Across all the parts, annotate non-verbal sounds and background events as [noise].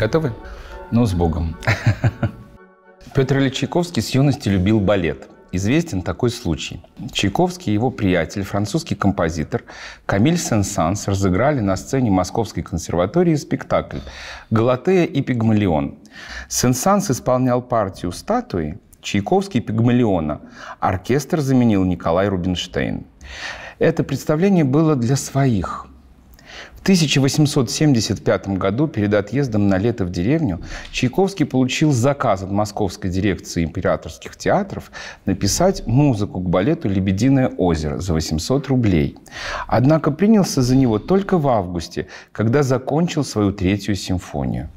Готовы? Ну, с Богом. [laughs] Петр Ильич Чайковский с юности любил балет. Известен такой случай. Чайковский и его приятель, французский композитор Камиль Сен-Санс разыграли на сцене Московской консерватории спектакль «Галатея и Пигмалион». Сен-Санс исполнял партию статуи, Чайковский – Пигмалиона. Оркестр заменил Николай Рубинштейн. Это представление было для своих – в 1875 году, перед отъездом на лето в деревню, Чайковский получил заказ от Московской дирекции императорских театров написать музыку к балету «Лебединое озеро» за 800 рублей. Однако принялся за него только в августе, когда закончил свою третью симфонию.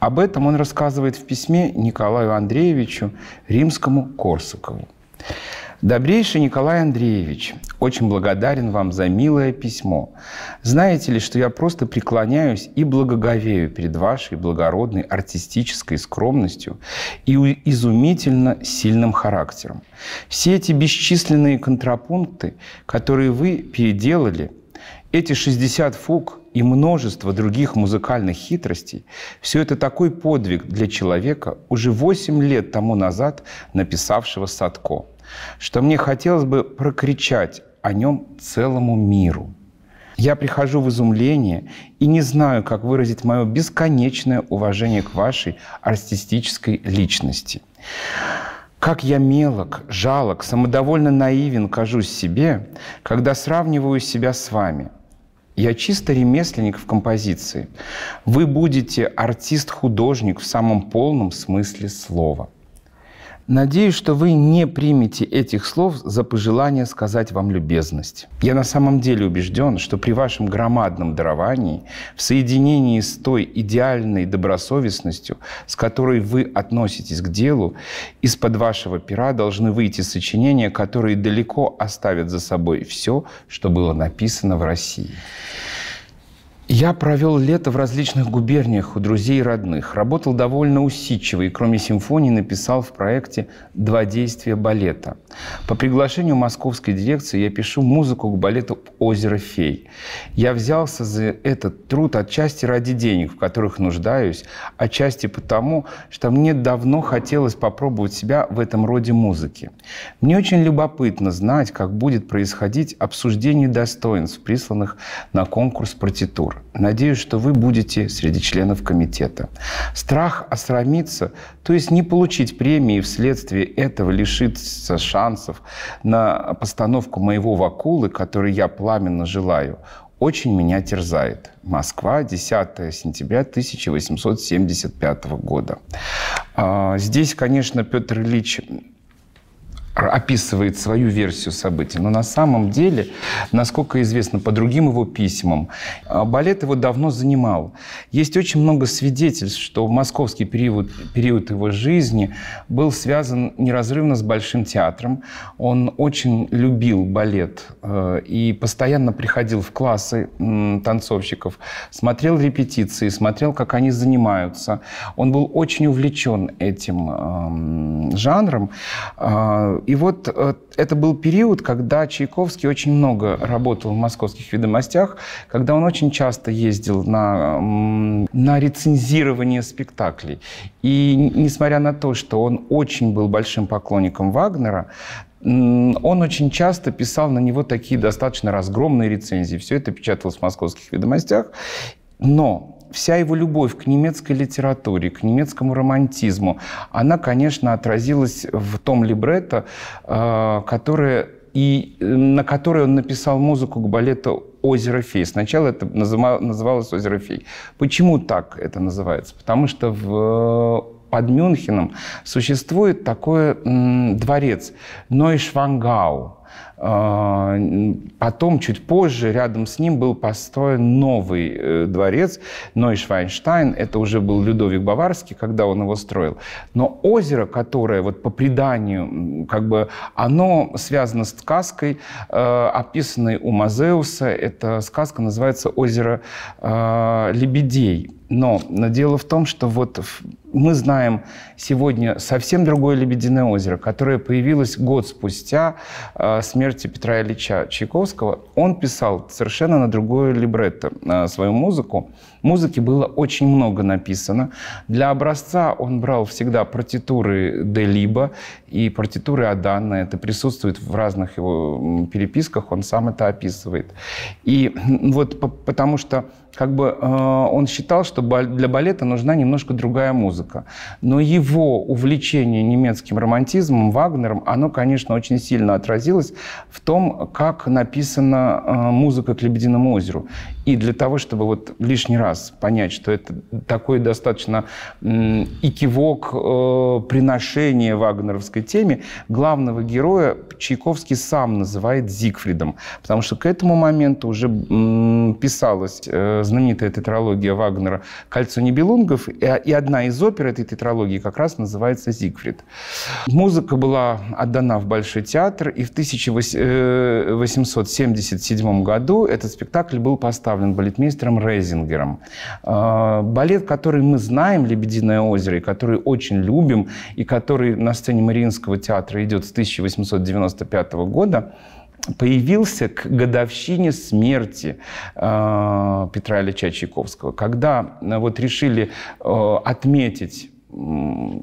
Об этом он рассказывает в письме Николаю Андреевичу Римскому-Корсакову. Добрейший Николай Андреевич, очень благодарен вам за милое письмо. Знаете ли, что я просто преклоняюсь и благоговею перед вашей благородной артистической скромностью и изумительно сильным характером. Все эти бесчисленные контрапункты, которые вы переделали, эти 60 фуг и множество других музыкальных хитростей – все это такой подвиг для человека, уже 8 лет тому назад написавшего Садко – что мне хотелось бы прокричать о нем целому миру. Я прихожу в изумление и не знаю, как выразить мое бесконечное уважение к вашей артистической личности. Как я мелок, жалок, самодовольно наивен кажусь себе, когда сравниваю себя с вами. Я чисто ремесленник в композиции. Вы будете артист-художник в самом полном смысле слова. Надеюсь, что вы не примете этих слов за пожелание сказать вам любезность. Я на самом деле убежден, что при вашем громадном даровании, в соединении с той идеальной добросовестностью, с которой вы относитесь к делу, из-под вашего пера должны выйти сочинения, которые далеко оставят за собой все, что было написано в России. Я провел лето в различных губерниях у друзей и родных. Работал довольно усидчиво и, кроме симфонии, написал в проекте «Два действия балета». По приглашению московской дирекции я пишу музыку к балету «Озеро фей». Я взялся за этот труд отчасти ради денег, в которых нуждаюсь, отчасти потому, что мне давно хотелось попробовать себя в этом роде музыки. Мне очень любопытно знать, как будет происходить обсуждение достоинств, присланных на конкурс партитур. Надеюсь, что вы будете среди членов комитета. Страх осрамиться, то есть не получить премии вследствие этого лишиться шансов на постановку моего вакулы, который я пламенно желаю, очень меня терзает. Москва, 10 сентября 1875 года. А, здесь, конечно, Петр Ильич описывает свою версию событий. Но на самом деле, насколько известно по другим его письмам, а, балет его давно занимал. Есть очень много свидетельств, что московский период, период его жизни был связан неразрывно с Большим театром. Он очень любил балет э, и постоянно приходил в классы танцовщиков, смотрел репетиции, смотрел, как они занимаются. Он был очень увлечен этим эм, жанром а, и вот э, это был период, когда Чайковский очень много работал в московских ведомостях, когда он очень часто ездил на, на рецензирование спектаклей. И несмотря на то, что он очень был большим поклонником Вагнера, он очень часто писал на него такие достаточно разгромные рецензии. Все это печаталось в московских ведомостях. Но вся его любовь к немецкой литературе, к немецкому романтизму, она, конечно, отразилась в том либретто, э, которое и э, на которой он написал музыку к балету «Озеро фей». Сначала это называлось «Озеро фей». Почему так это называется? Потому что в под Мюнхеном существует такой м, дворец Нойшвангау. А, потом, чуть позже, рядом с ним был построен новый э, дворец Нойшвайнштайн. Это уже был Людовик Баварский, когда он его строил. Но озеро, которое вот по преданию, как бы, оно связано с сказкой, э, описанной у Мазеуса. Эта сказка называется «Озеро э, лебедей». Но, но дело в том, что вот мы знаем сегодня совсем другое «Лебединое озеро», которое появилось год спустя э, о смерти Петра Ильича Чайковского, он писал совершенно на другое либретто э, свою музыку. Музыки было очень много написано. Для образца он брал всегда партитуры де Либо и партитуры Адана. Это присутствует в разных его переписках, он сам это описывает. И вот потому что как бы э, он считал, что для балета нужна немножко другая музыка. Но его увлечение немецким романтизмом, Вагнером, оно, конечно, очень сильно отразилось в том, как написана э, музыка к «Лебединому озеру». И для того, чтобы вот лишний раз раз понять, что это такой достаточно икивок э, приношения вагнеровской теме главного героя Чайковский сам называет Зигфридом, потому что к этому моменту уже писалась э, знаменитая тетралогия Вагнера «Кольцо небелунгов», а, и одна из опер этой тетралогии как раз называется «Зигфрид». Музыка была отдана в Большой театр, и в 1877 э, году этот спектакль был поставлен балетмейстером Рейзингером. А, балет, который мы знаем, «Лебединое озеро», и который очень любим, и который на сцене Мариинского театра идет с 1895 года, появился к годовщине смерти э, Петра Ильича Чайковского, когда э, вот решили э, отметить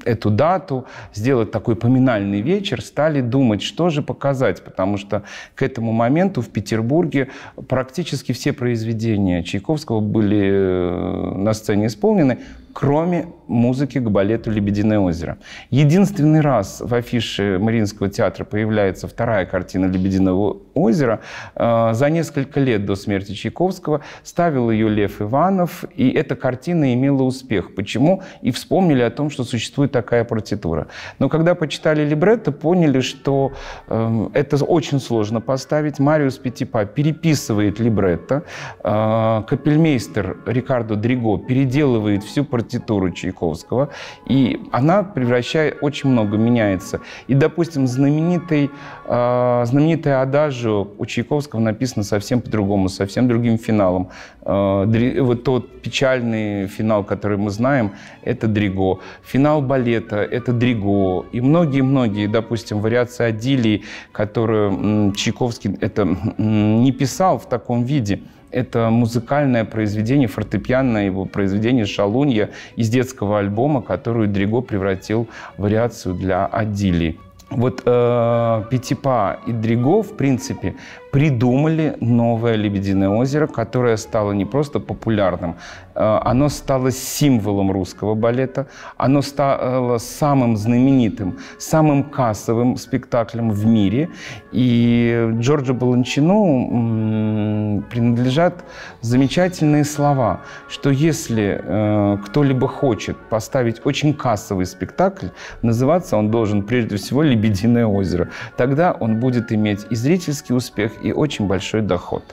эту дату, сделать такой поминальный вечер, стали думать, что же показать, потому что к этому моменту в Петербурге практически все произведения Чайковского были э, на сцене исполнены, кроме музыки к балету «Лебединое озеро». Единственный раз в афише Мариинского театра появляется вторая картина «Лебединого озера». Э, за несколько лет до смерти Чайковского ставил ее Лев Иванов, и эта картина имела успех. Почему? И вспомнили о том, что существует такая партитура. Но когда почитали либретто, поняли, что э, это очень сложно поставить. Мариус Петипа переписывает либретто, э, капельмейстер Рикардо Дриго переделывает всю партитуру партитуру Чайковского, и она превращает, очень много меняется. И, допустим, знаменитый, э, знаменитое адажио у Чайковского написана совсем по-другому, совсем другим финалом. Э, вот тот печальный финал, который мы знаем, это Дриго. Финал балета — это Дриго. И многие-многие, допустим, вариации Адилии, которую Чайковский это не писал в таком виде, это музыкальное произведение, фортепианное его произведение «Шалунья» из детского альбома, которую Дриго превратил в вариацию для Адили. Вот э, Пятипа и Дриго, в принципе, придумали новое «Лебединое озеро», которое стало не просто популярным, э, оно стало символом русского балета, оно стало самым знаменитым, самым кассовым спектаклем в мире. И Джорджо Баланчину принадлежат замечательные слова, что если э, кто-либо хочет поставить очень кассовый спектакль, называться он должен прежде всего «Лебединое озеро». Тогда он будет иметь и зрительский успех, и очень большой доход.